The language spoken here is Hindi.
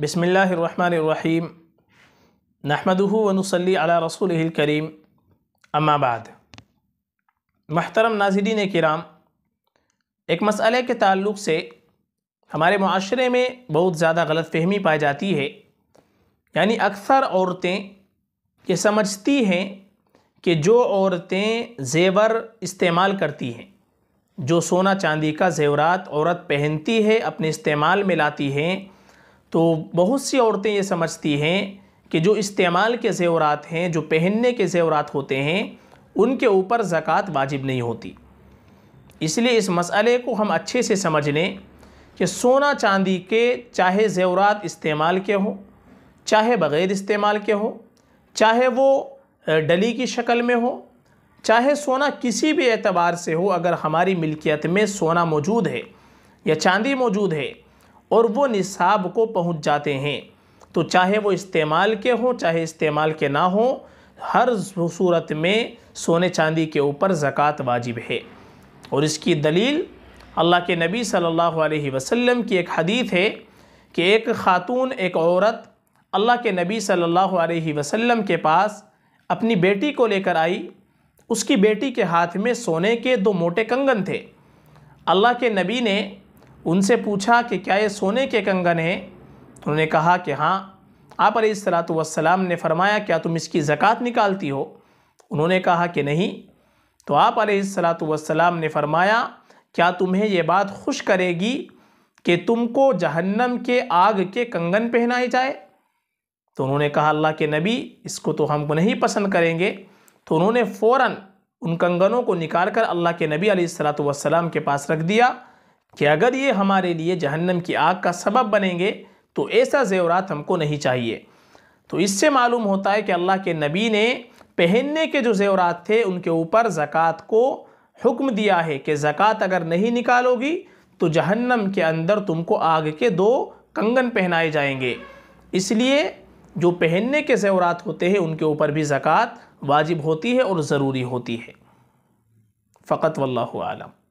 बसमीम नहमदहू वनसली अला रसूल करीम अम्माबाद महतरम नाजरीन कराम एक मसले के ताल्लुक़ से हमारे माशरे में बहुत ज़्यादा गलत फहमी पाई जाती है यानी अक्सर औरतें ये समझती हैं कि जो औरतें ज़ेवर इस्तेमाल करती हैं जो सोना चांदी का ज़ेवरात औरत पहनती है अपने इस्तेमाल में लाती हैं तो बहुत सी औरतें ये समझती हैं कि जो इस्तेमाल के ज़ेवरात हैं जो पहनने के ज़ेवरात होते हैं उनके ऊपर ज़क़़त वाजिब नहीं होती इसलिए इस मसले को हम अच्छे से समझ लें कि सोना चांदी के चाहे ज़ेवरात इस्तेमाल के हों चाहे बग़ैर इस्तेमाल के हों चाहे वो डली की शक्ल में हो चाहे सोना किसी भी एतबार से हो अगर हमारी मिल्कियत में सोना मौजूद है या चांदी मौजूद है और वो निसाब को पहुंच जाते हैं तो चाहे वो इस्तेमाल के हों चाहे इस्तेमाल के ना हों हर सूरत में सोने चांदी के ऊपर ज़क़़त वाजिब है और इसकी दलील अल्लाह के नबी सल्लल्लाहु अलैहि वसल्लम की एक हदीत है कि एक ख़ातून एक औरत अल्लाह के नबी सल्लल्लाहु अलैहि वसल्लम के पास अपनी बेटी को लेकर आई उसकी बेटी के हाथ में सोने के दो मोटे कंगन थे अल्लाह के नबी ने उनसे पूछा कि क्या ये सोने के कंगन हैं उन्होंने कहा कि हाँ आप सलात वसलाम ने फरमाया क्या तुम इसकी ज़क़़त निकालती हो उन्होंने कहा कि नहीं तो आप सलात वसलाम ने फरमाया क्या तुम्हें ये बात खुश करेगी कि तुमको जहन्नम के आग के कंगन पहनाए जाए तो उन्होंने कहा अल्लाह के नबी इसको तो हम नहीं पसंद करेंगे तो उन्होंने फ़ौर उन कंगनों को निकाल कर अल्लाह के नबी सलात वसलाम के पास रख दिया कि अगर ये हमारे लिए जहन्नम की आग का सबब बनेंगे तो ऐसा जेवरात हमको नहीं चाहिए तो इससे मालूम होता है कि अल्लाह के नबी ने पहनने के जो जेवरात थे उनके ऊपर ज़क़़त को हुक्म दिया है कि ज़क़़त अगर नहीं निकालोगी तो जहन्नम के अंदर तुमको आग के दो कंगन पहनाए जाएंगे इसलिए जो पहनने के जेवरात होते हैं उनके ऊपर भी ज़क़़त वाजिब होती है और ज़रूरी होती है फ़कत वल्लम